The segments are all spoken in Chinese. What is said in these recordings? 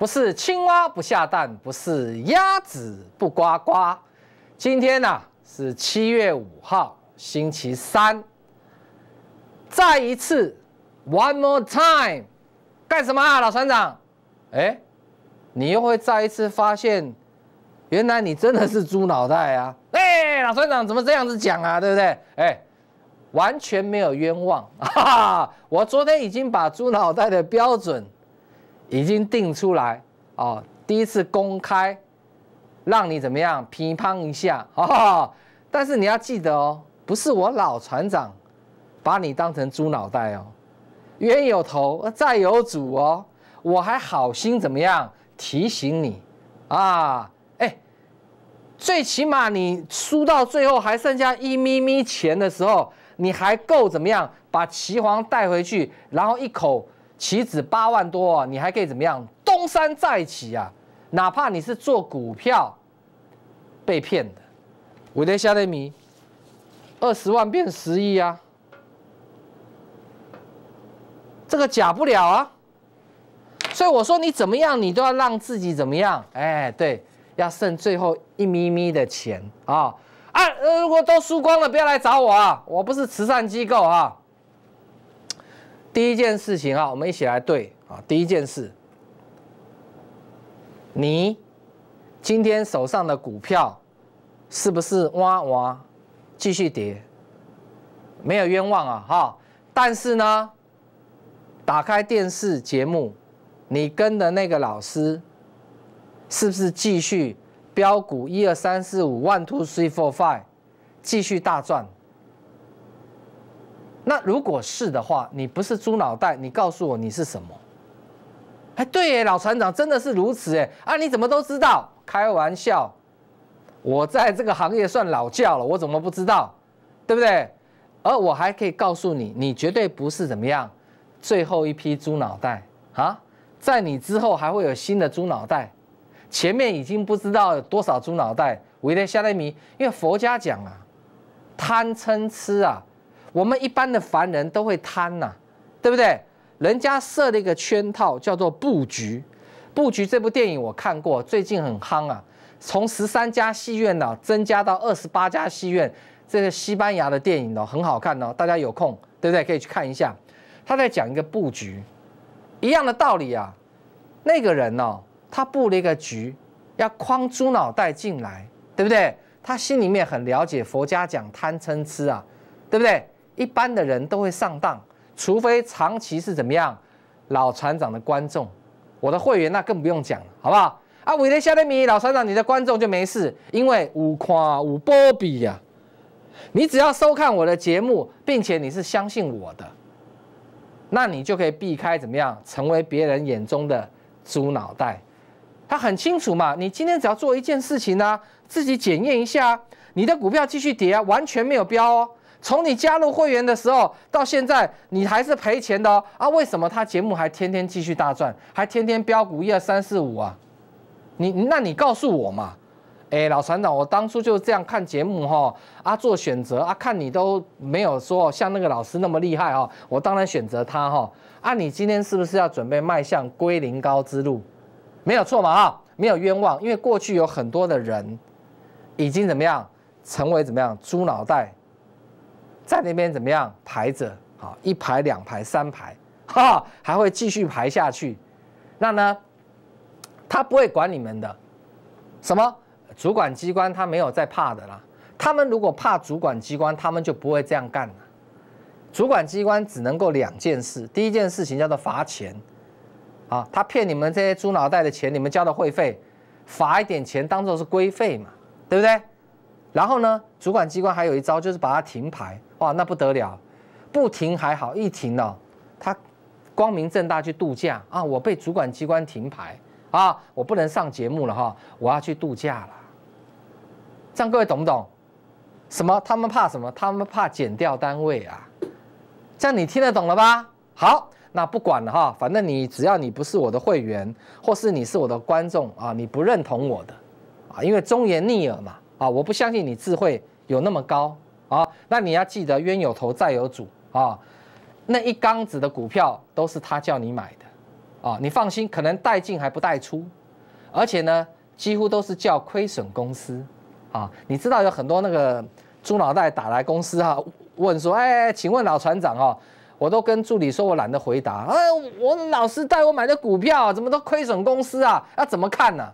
不是青蛙不下蛋，不是鸭子不呱呱。今天呢是七月五号，星期三。再一次，one more time，干什么啊，老船长？哎，你又会再一次发现，原来你真的是猪脑袋啊！哎，老船长怎么这样子讲啊？对不对？哎，完全没有冤枉，哈哈！我昨天已经把猪脑袋的标准。已经定出来哦，第一次公开，让你怎么样评判一下哦。但是你要记得哦，不是我老船长把你当成猪脑袋哦，冤有头债有主哦。我还好心怎么样提醒你啊？哎，最起码你输到最后还剩下一咪咪钱的时候，你还够怎么样把齐皇带回去，然后一口。棋子八万多，你还可以怎么样？东山再起啊！哪怕你是做股票被骗的，我的下厘米二十万变十亿啊！这个假不了啊！所以我说你怎么样，你都要让自己怎么样？哎，对，要剩最后一咪咪的钱啊！啊，如果都输光了，不要来找我啊！我不是慈善机构啊。第一件事情啊，我们一起来对啊。第一件事，你今天手上的股票是不是哇哇继续跌？没有冤枉啊哈！但是呢，打开电视节目，你跟的那个老师是不是继续标股一二三四五 one two three four five，继续大赚？那如果是的话，你不是猪脑袋，你告诉我你是什么？哎，对耶，老船长真的是如此哎啊！你怎么都知道？开玩笑，我在这个行业算老教了，我怎么不知道？对不对？而我还可以告诉你，你绝对不是怎么样，最后一批猪脑袋啊！在你之后还会有新的猪脑袋，前面已经不知道有多少猪脑袋围在下面迷。因为佛家讲啊，贪嗔痴啊。我们一般的凡人都会贪呐，对不对？人家设了一个圈套，叫做布局。布局这部电影我看过，最近很夯啊。从十三家戏院呢增加到二十八家戏院，这个西班牙的电影呢很好看哦。大家有空，对不对？可以去看一下。他在讲一个布局，一样的道理啊。那个人哦，他布了一个局，要框猪脑袋进来，对不对？他心里面很了解佛家讲贪嗔痴啊，对不对？一般的人都会上当，除非长期是怎么样，老船长的观众，我的会员那更不用讲了，好不好？啊，威廉夏利米老船长，你的观众就没事，因为五夸五波比呀，你只要收看我的节目，并且你是相信我的，那你就可以避开怎么样，成为别人眼中的猪脑袋。他很清楚嘛，你今天只要做一件事情呢，自己检验一下，你的股票继续跌啊，完全没有标哦。从你加入会员的时候到现在，你还是赔钱的哦啊？为什么他节目还天天继续大赚，还天天飙股一二三四五啊？你那你告诉我嘛？哎，老船长，我当初就是这样看节目哈啊做选择啊，看你都没有说像那个老师那么厉害啊，我当然选择他哈啊。你今天是不是要准备迈向归零高之路？没有错嘛啊，没有冤枉，因为过去有很多的人已经怎么样成为怎么样猪脑袋。在那边怎么样排着啊？一排、两排、三排，哈，还会继续排下去。那呢，他不会管你们的什么主管机关，他没有在怕的啦。他们如果怕主管机关，他们就不会这样干了。主管机关只能够两件事：第一件事情叫做罚钱，啊，他骗你们这些猪脑袋的钱，你们交的会费，罚一点钱当做是规费嘛，对不对？然后呢，主管机关还有一招就是把他停牌。哇，那不得了，不停还好，一停呢，他光明正大去度假啊！我被主管机关停牌啊，我不能上节目了哈，我要去度假了。这样各位懂不懂？什么？他们怕什么？他们怕减掉单位啊？这样你听得懂了吧？好，那不管了哈，反正你只要你不是我的会员，或是你是我的观众啊，你不认同我的啊，因为忠言逆耳嘛啊，我不相信你智慧有那么高。啊，那你要记得冤有头债有主啊，那一缸子的股票都是他叫你买的啊，你放心，可能带进还不带出，而且呢，几乎都是叫亏损公司啊。你知道有很多那个猪脑袋打来公司哈，问说，哎，请问老船长哦，我都跟助理说我懒得回答，哎，我老师带我买的股票怎么都亏损公司啊？要怎么看呢？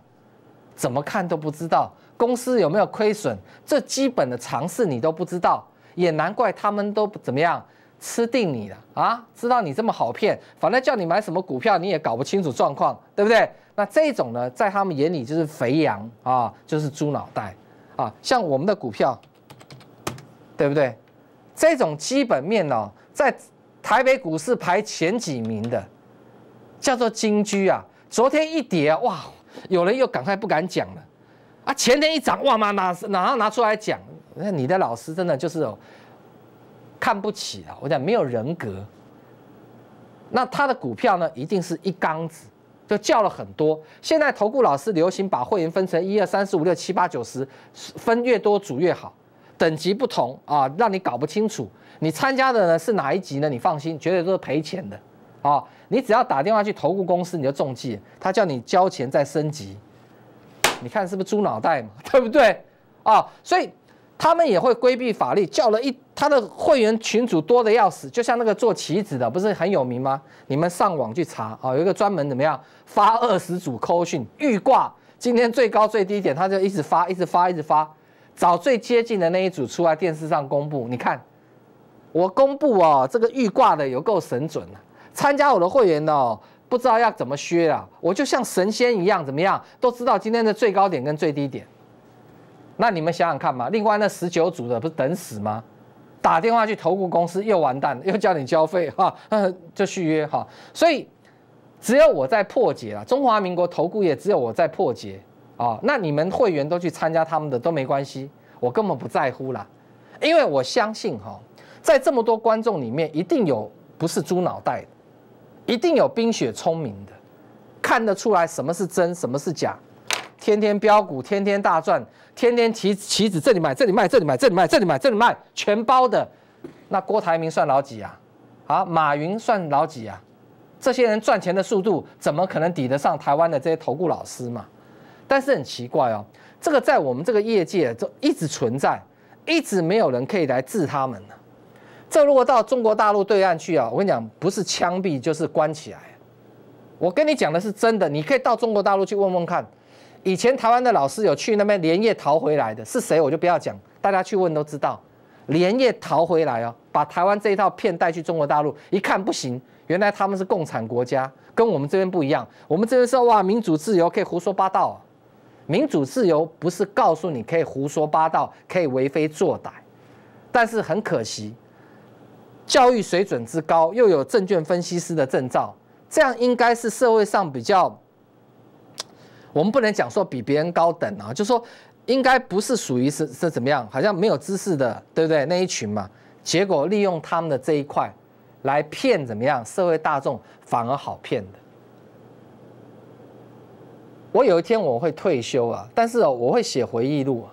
怎么看都不知道。公司有没有亏损？这基本的常识你都不知道，也难怪他们都怎么样吃定你了啊！知道你这么好骗，反正叫你买什么股票你也搞不清楚状况，对不对？那这种呢，在他们眼里就是肥羊啊，就是猪脑袋啊！像我们的股票，对不对？这种基本面呢，在台北股市排前几名的，叫做金居啊。昨天一跌，哇，有人又赶快不敢讲了。啊，前天一涨，哇妈，拿哪拿出来讲，那你的老师真的就是哦，看不起啊，我讲没有人格。那他的股票呢，一定是一缸子，就叫了很多。现在投顾老师流行把会员分成一二三四五六七八九十，分越多组越好，等级不同啊，让你搞不清楚你参加的呢是哪一级呢？你放心，绝对都是赔钱的啊！你只要打电话去投顾公司，你就中计，他叫你交钱再升级。你看是不是猪脑袋嘛，对不对？啊，所以他们也会规避法律，叫了一他的会员群主多的要死，就像那个做棋子的不是很有名吗？你们上网去查啊，有一个专门怎么样发二十组扣讯预挂，今天最高最低点他就一直发，一直发，一直发，找最接近的那一组出来电视上公布。你看我公布哦，这个预挂的有够神准啊！参加我的会员哦，不知道要怎么削啊！我就像神仙一样，怎么样都知道今天的最高点跟最低点。那你们想想看嘛，另外那十九组的不是等死吗？打电话去投顾公司又完蛋，又叫你交费哈，就续约哈。所以只有我在破解了中华民国投顾业，只有我在破解啊。那你们会员都去参加他们的都没关系，我根本不在乎啦，因为我相信哈，在这么多观众里面一定有不是猪脑袋。一定有冰雪聪明的，看得出来什么是真，什么是假。天天标股，天天大赚，天天棋棋子，这里买，这里卖，这里买，这里卖，这里买，这里卖，全包的。那郭台铭算老几啊？啊，马云算老几啊？这些人赚钱的速度，怎么可能抵得上台湾的这些投顾老师嘛？但是很奇怪哦，这个在我们这个业界就一直存在，一直没有人可以来治他们呢。这如果到中国大陆对岸去啊，我跟你讲，不是枪毙就是关起来。我跟你讲的是真的，你可以到中国大陆去问问看。以前台湾的老师有去那边连夜逃回来的，是谁我就不要讲，大家去问都知道。连夜逃回来啊，把台湾这一套骗带去中国大陆，一看不行，原来他们是共产国家，跟我们这边不一样。我们这边说哇，民主自由可以胡说八道，民主自由不是告诉你可以胡说八道，可以为非作歹，但是很可惜。教育水准之高，又有证券分析师的证照，这样应该是社会上比较，我们不能讲说比别人高等啊，就说应该不是属于是是怎么样，好像没有知识的，对不对？那一群嘛，结果利用他们的这一块来骗怎么样？社会大众反而好骗的。我有一天我会退休啊，但是我会写回忆录，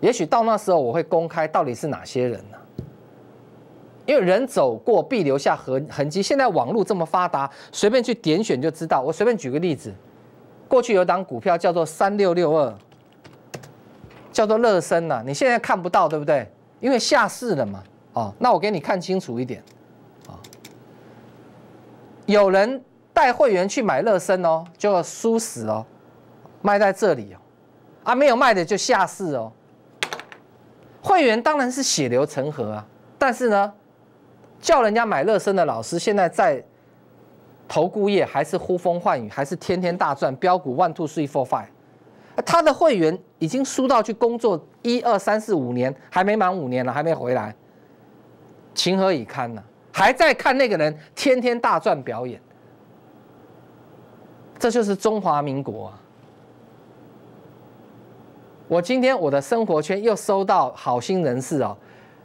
也许到那时候我会公开到底是哪些人呢？因为人走过必留下痕痕迹。现在网络这么发达，随便去点选就知道。我随便举个例子，过去有档股票叫做三六六二，叫做乐升呐。你现在看不到，对不对？因为下市了嘛。哦，那我给你看清楚一点。啊，有人带会员去买乐升哦，就要输死哦，卖在这里哦，啊，没有卖的就下市哦。会员当然是血流成河啊，但是呢？叫人家买乐生的老师，现在在投顾业还是呼风唤雨，还是天天大赚标股 one two three four five，他的会员已经输到去工作一二三四五年还没满五年了，还没回来，情何以堪呢？还在看那个人天天大赚表演，这就是中华民国啊！我今天我的生活圈又收到好心人士哦，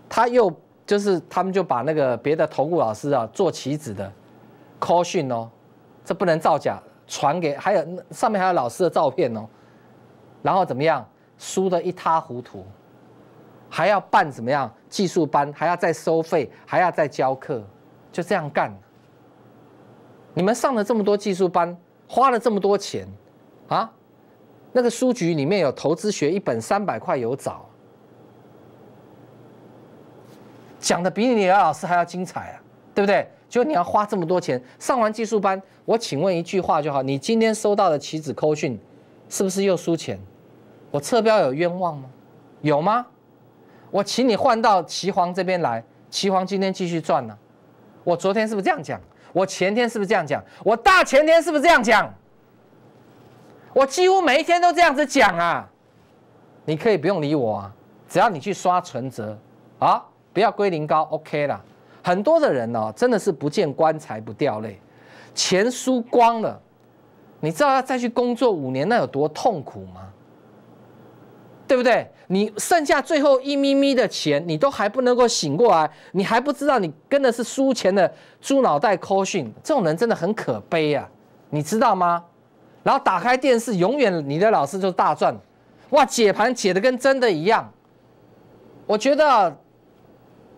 他又。就是他们就把那个别的投顾老师啊做棋子的 c 考讯哦，这不能造假，传给还有上面还有老师的照片哦，然后怎么样输的一塌糊涂，还要办怎么样技术班，还要再收费，还要再教课，就这样干。你们上了这么多技术班，花了这么多钱啊？那个书局里面有投资学一本三百块有找。讲的比你李老师还要精彩啊，对不对？就你要花这么多钱上完技术班，我请问一句话就好：你今天收到的棋子扣讯，是不是又输钱？我侧标有冤枉吗？有吗？我请你换到棋皇这边来，棋皇今天继续赚呢。我昨天是不是这样讲？我前天是不是这样讲？我大前天是不是这样讲？我几乎每一天都这样子讲啊！你可以不用理我啊，只要你去刷存折啊。不要归零高，OK 了。很多的人呢，真的是不见棺材不掉泪，钱输光了，你知道要再去工作五年那有多痛苦吗？对不对？你剩下最后一咪咪的钱，你都还不能够醒过来，你还不知道你跟的是输钱的猪脑袋抠训，这种人真的很可悲啊，你知道吗？然后打开电视，永远你的老师就是大赚，哇，解盘解的跟真的一样，我觉得。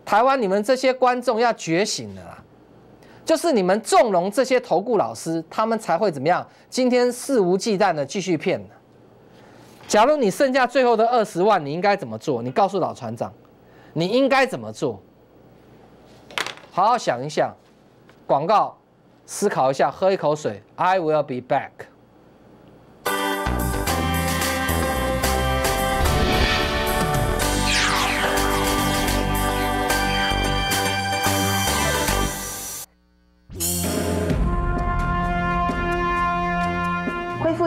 台湾，你们这些观众要觉醒了啦！就是你们纵容这些投顾老师，他们才会怎么样？今天肆无忌惮的继续骗假如你剩下最后的二十万，你应该怎么做？你告诉老船长，你应该怎么做？好好想一想，广告，思考一下，喝一口水，I will be back。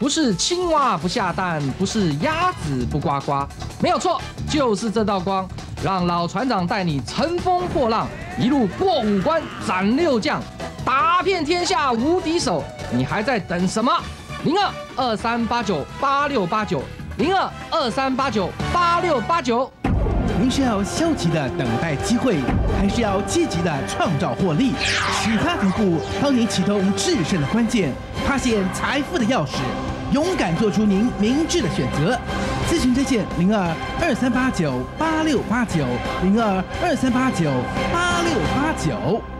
不是青蛙不下蛋，不是鸭子不呱呱，没有错，就是这道光，让老船长带你乘风破浪，一路过五关斩六将，打遍天下无敌手。你还在等什么？零二二三八九八六八九，零二二三八九八六八九。您是要消极的等待机会，还是要积极的创造获利？其他不顾，帮你启动制胜的关键，发现财富的钥匙。勇敢做出您明智的选择，咨询热线零二二三八九八六八九零二二三八九八六八九。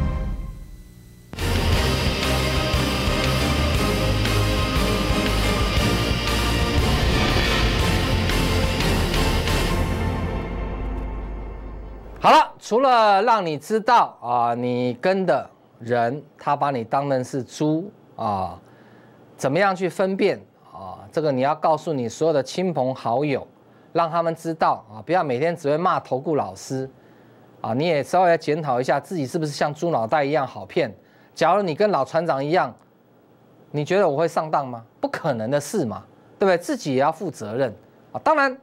好了，除了让你知道啊，你跟的人他把你当成是猪啊，怎么样去分辨啊？这个你要告诉你所有的亲朋好友，让他们知道啊，不要每天只会骂投顾老师啊，你也稍微检讨一下自己是不是像猪脑袋一样好骗。假如你跟老船长一样，你觉得我会上当吗？不可能的事嘛，对不对？自己也要负责任啊。当然，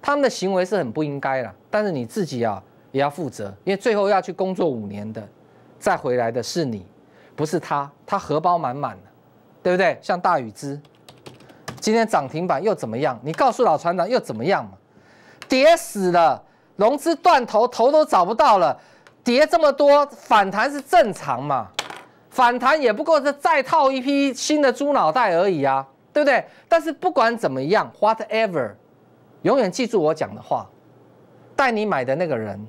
他们的行为是很不应该的，但是你自己啊。也要负责，因为最后要去工作五年的，再回来的是你，不是他。他荷包满满的，对不对？像大禹之，今天涨停板又怎么样？你告诉老船长又怎么样嘛？跌死了，融资断头，头都找不到了，跌这么多，反弹是正常嘛？反弹也不过是再套一批新的猪脑袋而已啊，对不对？但是不管怎么样，whatever，永远记住我讲的话，带你买的那个人。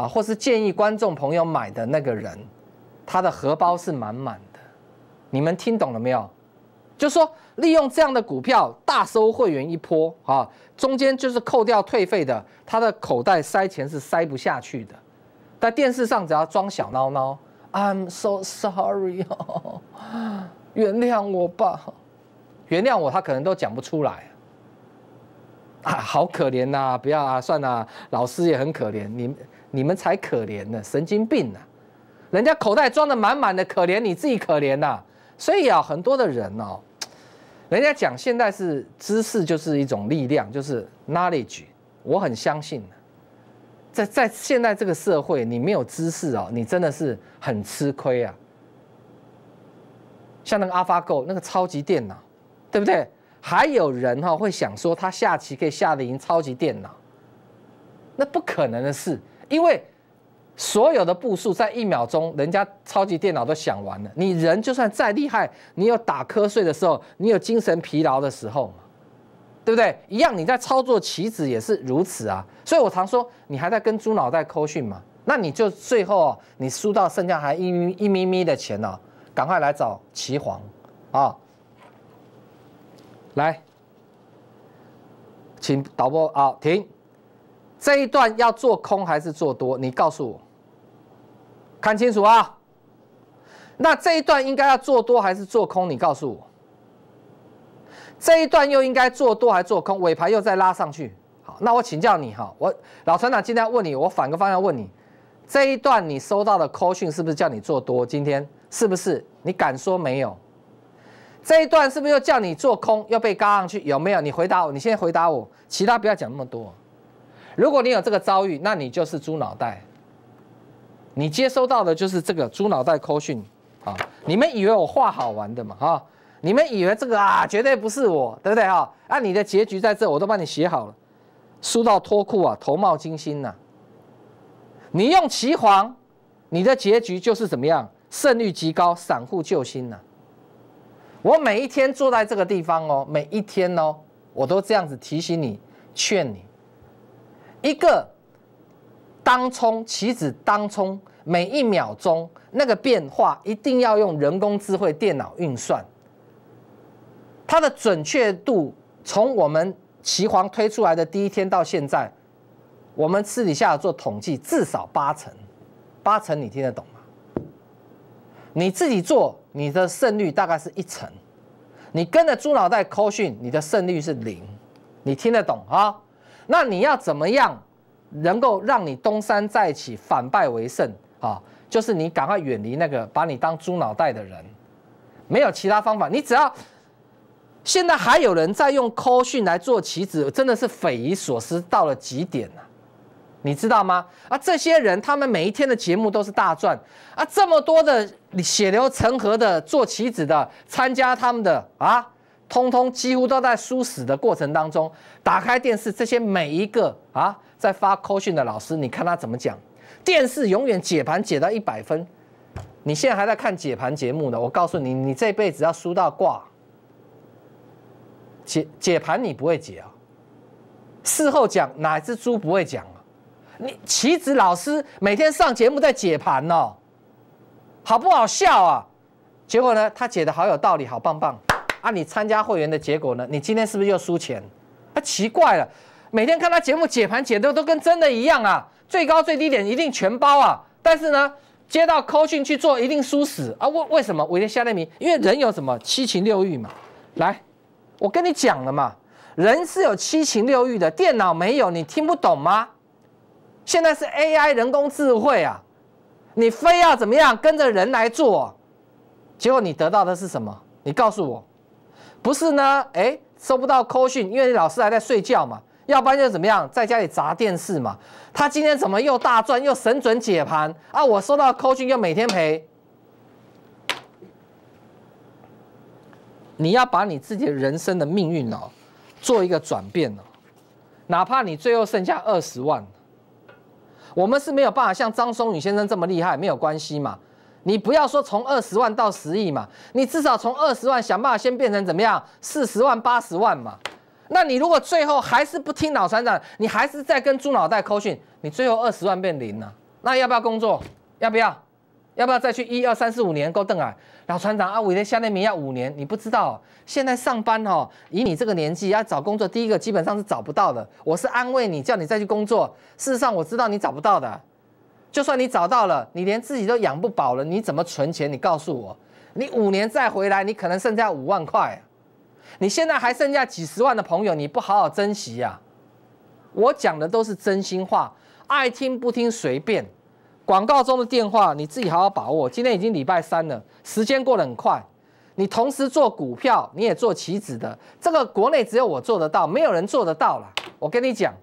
啊，或是建议观众朋友买的那个人，他的荷包是满满的。你们听懂了没有？就说利用这样的股票大收会员一波啊，中间就是扣掉退费的，他的口袋塞钱是塞不下去的。在电视上只要装小孬孬，I'm so sorry，哦，原谅我吧，原谅我，他可能都讲不出来啊，好可怜呐！不要啊，算了，老师也很可怜，你。你们才可怜呢，神经病呢！人家口袋装的满满的，可怜你自己可怜呐！所以啊，很多的人哦，人家讲现在是知识就是一种力量，就是 knowledge，我很相信在在现在这个社会，你没有知识哦，你真的是很吃亏啊。像那个 AlphaGo 那个超级电脑，对不对？还有人哈会想说他下棋可以下的赢超级电脑，那不可能的事。因为所有的步数在一秒钟，人家超级电脑都想完了。你人就算再厉害，你有打瞌睡的时候，你有精神疲劳的时候嘛，对不对？一样，你在操作棋子也是如此啊。所以我常说，你还在跟猪脑袋抠训嘛？那你就最后，你输到剩下还一咪一咪咪的钱呢，赶快来找棋皇啊！来，请导播啊，停。这一段要做空还是做多？你告诉我，看清楚啊。那这一段应该要做多还是做空？你告诉我。这一段又应该做多还做空？尾盘又再拉上去，好，那我请教你哈，我老船长今天要问你，我反个方向问你，这一段你收到的 call 讯是不是叫你做多？今天是不是？你敢说没有？这一段是不是又叫你做空？又被嘎上去有没有？你回答我，你现在回答我，其他不要讲那么多。如果你有这个遭遇，那你就是猪脑袋。你接收到的就是这个猪脑袋扣讯啊！你们以为我画好玩的嘛？哈！你们以为这个啊，绝对不是我，对不对？哈！啊，你的结局在这，我都帮你写好了，输到脱裤啊，头冒金星呐。你用棋黄，你的结局就是怎么样？胜率极高，散户救星呐。我每一天坐在这个地方哦，每一天哦，我都这样子提醒你，劝你。一个当冲棋子当冲，每一秒钟那个变化一定要用人工智慧电脑运算，它的准确度从我们棋皇推出来的第一天到现在，我们私底下做统计至少八成，八成你听得懂吗？你自己做你的胜率大概是一成，你跟着猪脑袋扣训你的胜率是零，你听得懂啊？那你要怎么样能够让你东山再起、反败为胜啊？就是你赶快远离那个把你当猪脑袋的人，没有其他方法。你只要现在还有人在用 call 讯来做棋子，真的是匪夷所思到了极点啊！你知道吗？啊，这些人他们每一天的节目都是大赚啊！这么多的血流成河的做棋子的参加他们的啊！通通几乎都在输死的过程当中，打开电视，这些每一个啊，在发扣讯的老师，你看他怎么讲？电视永远解盘解到一百分，你现在还在看解盘节目呢？我告诉你，你这辈子要输到挂。解解盘你不会解啊？事后讲哪只猪不会讲啊？你棋子老师每天上节目在解盘哦，好不好笑啊？结果呢，他解的好有道理，好棒棒。啊，你参加会员的结果呢？你今天是不是又输钱？啊，奇怪了，每天看他节目解盘解的都跟真的一样啊，最高最低点一定全包啊。但是呢，接到 c 讯去做一定输死啊。为为什么？我先下定名，因为人有什么七情六欲嘛。来，我跟你讲了嘛，人是有七情六欲的，电脑没有，你听不懂吗？现在是 AI 人工智慧啊，你非要怎么样跟着人来做，结果你得到的是什么？你告诉我。不是呢，哎，收不到 c a l l i 因为老师还在睡觉嘛，要不然就怎么样，在家里砸电视嘛。他今天怎么又大赚又神准解盘啊？我收到 c a l l i 又每天赔。你要把你自己的人生的命运哦，做一个转变哦，哪怕你最后剩下二十万，我们是没有办法像张松宇先生这么厉害，没有关系嘛。你不要说从二十万到十亿嘛，你至少从二十万想办法先变成怎么样？四十万、八十万嘛。那你如果最后还是不听老船长，你还是在跟猪脑袋扣讯，你最后二十万变零了，那要不要工作？要不要？要不要再去一二三四五年够等啊？老船长啊，我那下那名要五年，你不知道现在上班哦，以你这个年纪要找工作，第一个基本上是找不到的。我是安慰你，叫你再去工作。事实上我知道你找不到的。就算你找到了，你连自己都养不饱了，你怎么存钱？你告诉我，你五年再回来，你可能剩下五万块。你现在还剩下几十万的朋友，你不好好珍惜呀！我讲的都是真心话，爱听不听随便。广告中的电话，你自己好好把握。今天已经礼拜三了，时间过得很快。你同时做股票，你也做棋子的，这个国内只有我做得到，没有人做得到了。我跟你讲，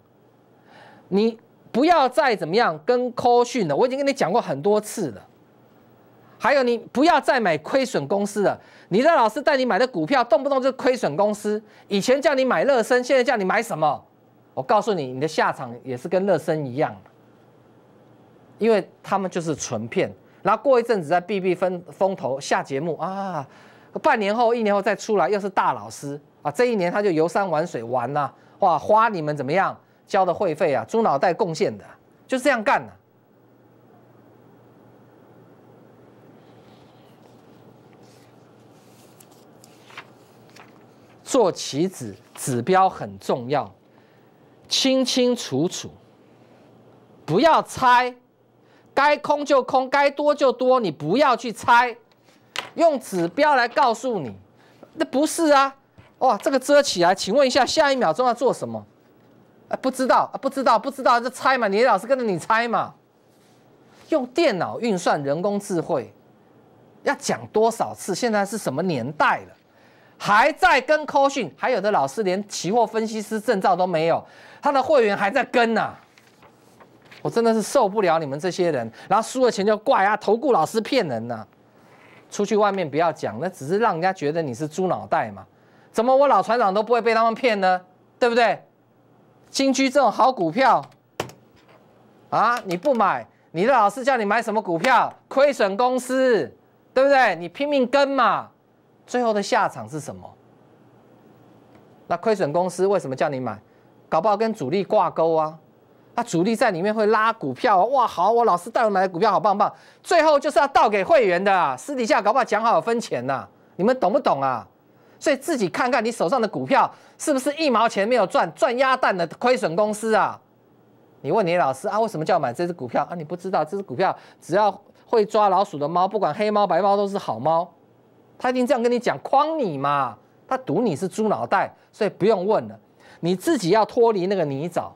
你。不要再怎么样跟 call 了，我已经跟你讲过很多次了。还有，你不要再买亏损公司了。你的老师带你买的股票，动不动就亏损公司。以前叫你买乐升，现在叫你买什么？我告诉你，你的下场也是跟乐升一样，因为他们就是纯骗，然后过一阵子再避避风风头下节目啊，半年后、一年后再出来又是大老师啊，这一年他就游山玩水玩呐，哇，花你们怎么样？交的会费啊，猪脑袋贡献的，就是这样干的。做棋子指标很重要，清清楚楚，不要猜，该空就空，该多就多，你不要去猜，用指标来告诉你。那不是啊，哇，这个遮起来，请问一下，下一秒钟要做什么？啊，不知道啊，不知道，不知道就猜嘛。你老是跟着你猜嘛。用电脑运算，人工智慧，要讲多少次？现在是什么年代了，还在跟 c 科训？还有的老师连期货分析师证照都没有，他的会员还在跟呢。我真的是受不了你们这些人，然后输了钱就怪啊，投顾老师骗人呢。出去外面不要讲，那只是让人家觉得你是猪脑袋嘛。怎么我老船长都不会被他们骗呢？对不对？新居这种好股票啊，你不买，你的老师叫你买什么股票？亏损公司，对不对？你拼命跟嘛，最后的下场是什么？那亏损公司为什么叫你买？搞不好跟主力挂钩啊！那主力在里面会拉股票，哇，好，我老师带我买的股票好棒棒，最后就是要倒给会员的，私底下搞不好讲好分钱呢，你们懂不懂啊？所以自己看看你手上的股票是不是一毛钱没有赚，赚鸭蛋的亏损公司啊？你问你老师啊，为什么叫买这只股票啊？你不知道这只股票只要会抓老鼠的猫，不管黑猫白猫都是好猫。他一定这样跟你讲，诓你嘛！他赌你是猪脑袋，所以不用问了，你自己要脱离那个泥沼。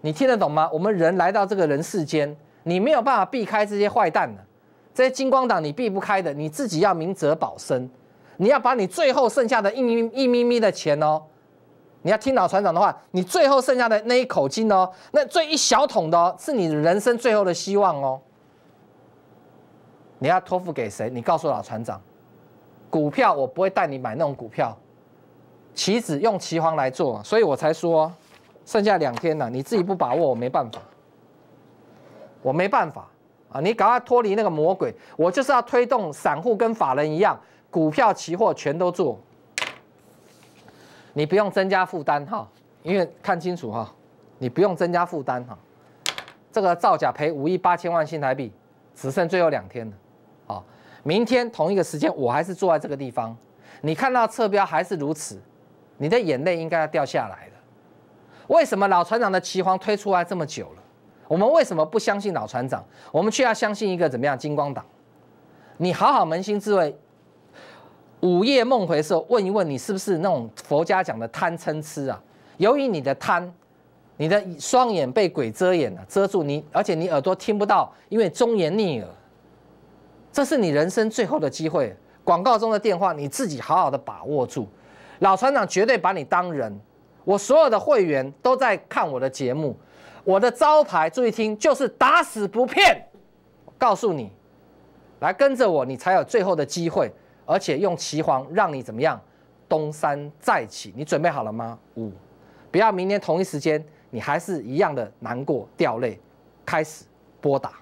你听得懂吗？我们人来到这个人世间，你没有办法避开这些坏蛋的，这些金光党你避不开的，你自己要明哲保身。你要把你最后剩下的硬一咪咪的钱哦，你要听老船长的话，你最后剩下的那一口气哦，那最一小桶的哦，是你人生最后的希望哦。你要托付给谁？你告诉老船长，股票我不会带你买那种股票，棋子用棋皇来做，所以我才说剩下两天了，你自己不把握我没办法，我没办法啊！你赶快脱离那个魔鬼，我就是要推动散户跟法人一样。股票、期货全都做，你不用增加负担哈，因为看清楚哈，你不用增加负担哈。这个造假赔五亿八千万新台币，只剩最后两天了。好，明天同一个时间，我还是坐在这个地方，你看到侧标还是如此，你的眼泪应该要掉下来了。为什么老船长的旗皇推出来这么久了，我们为什么不相信老船长？我们却要相信一个怎么样金光党？你好好扪心自问。午夜梦回的时候，问一问你是不是那种佛家讲的贪嗔痴啊？由于你的贪，你的双眼被鬼遮掩了，遮住你，而且你耳朵听不到，因为忠言逆耳。这是你人生最后的机会。广告中的电话，你自己好好的把握住。老船长绝对把你当人。我所有的会员都在看我的节目，我的招牌，注意听，就是打死不骗。告诉你，来跟着我，你才有最后的机会。而且用岐皇让你怎么样东山再起？你准备好了吗？五，不要明天同一时间你还是一样的难过掉泪。开始拨打。